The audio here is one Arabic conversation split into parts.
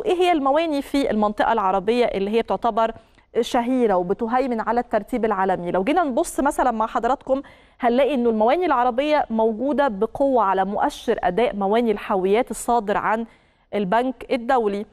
ايه هي المواني في المنطقه العربيه اللي هي بتعتبر شهيره وبتهيمن على الترتيب العالمي لو جينا نبص مثلا مع حضراتكم هنلاقي انه المواني العربيه موجوده بقوه على مؤشر اداء مواني الحاويات الصادر عن البنك الدولي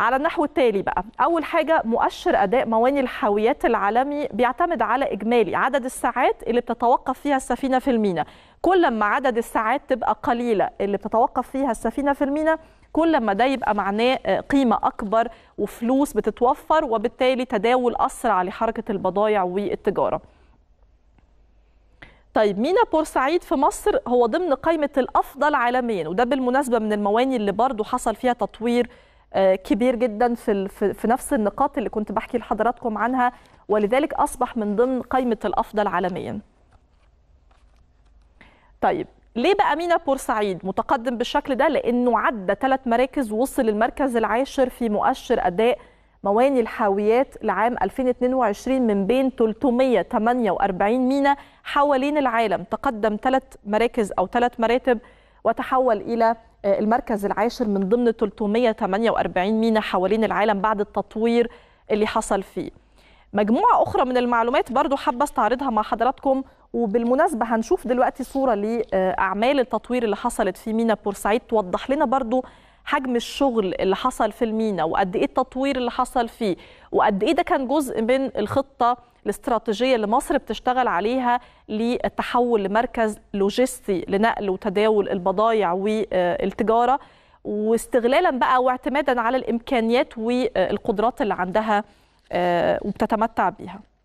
على النحو التالي بقى اول حاجه مؤشر اداء مواني الحاويات العالمي بيعتمد على اجمالي عدد الساعات اللي بتتوقف فيها السفينه في الميناء كل ما عدد الساعات تبقى قليله اللي بتتوقف فيها السفينه في الميناء كل لما ده يبقى معناه آه، قيمه اكبر وفلوس بتتوفر وبالتالي تداول اسرع لحركه البضائع والتجاره طيب مينا بورسعيد في مصر هو ضمن قائمة الأفضل عالميا وده بالمناسبة من المواني اللي برضو حصل فيها تطوير آه، كبير جدا في في نفس النقاط اللي كنت بحكي لحضراتكم عنها ولذلك أصبح من ضمن قائمة الأفضل عالميا. طيب ليه بقى مينا بورسعيد متقدم بالشكل ده لانه عدى ثلاث مراكز ووصل للمركز العاشر في مؤشر اداء مواني الحاويات لعام 2022 من بين 348 مينا حوالين العالم تقدم ثلاث مراكز او ثلاث مراتب وتحول الى آه، المركز العاشر من ضمن 348 مينا حوالين العالم بعد التطوير اللي حصل فيه مجموعة أخرى من المعلومات برضو حابة استعرضها مع حضراتكم وبالمناسبه هنشوف دلوقتي صوره لاعمال التطوير اللي حصلت في مينا بورسعيد توضح لنا برضو حجم الشغل اللي حصل في المينا وقد ايه التطوير اللي حصل فيه وقد ايه ده كان جزء من الخطه الاستراتيجيه اللي مصر بتشتغل عليها للتحول لمركز لوجستي لنقل وتداول البضائع والتجاره واستغلالا بقى واعتمادا على الامكانيات والقدرات اللي عندها آه، وبتتمتع بيها